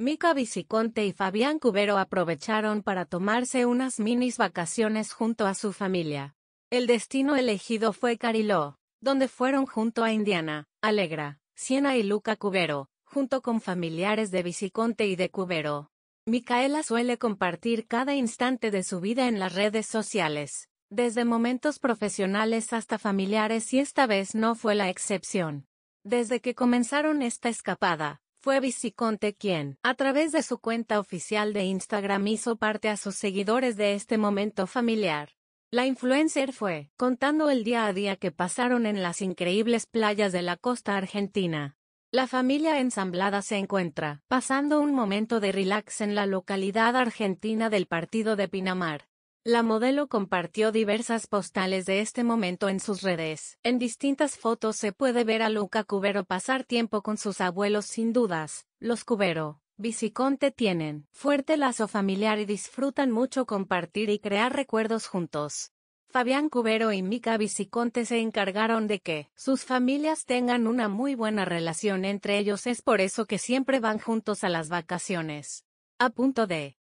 Mica Viciconte y Fabián Cubero aprovecharon para tomarse unas minis vacaciones junto a su familia. El destino elegido fue Cariló, donde fueron junto a Indiana, Alegra, Siena y Luca Cubero, junto con familiares de Viciconte y de Cubero. Micaela suele compartir cada instante de su vida en las redes sociales, desde momentos profesionales hasta familiares y esta vez no fue la excepción. Desde que comenzaron esta escapada, fue Viciconte quien, a través de su cuenta oficial de Instagram hizo parte a sus seguidores de este momento familiar. La influencer fue, contando el día a día que pasaron en las increíbles playas de la costa argentina. La familia ensamblada se encuentra, pasando un momento de relax en la localidad argentina del partido de Pinamar. La modelo compartió diversas postales de este momento en sus redes. En distintas fotos se puede ver a Luca Cubero pasar tiempo con sus abuelos sin dudas, los Cubero. Viciconte tienen fuerte lazo familiar y disfrutan mucho compartir y crear recuerdos juntos. Fabián Cubero y Mica Viciconte se encargaron de que sus familias tengan una muy buena relación entre ellos, es por eso que siempre van juntos a las vacaciones. A punto de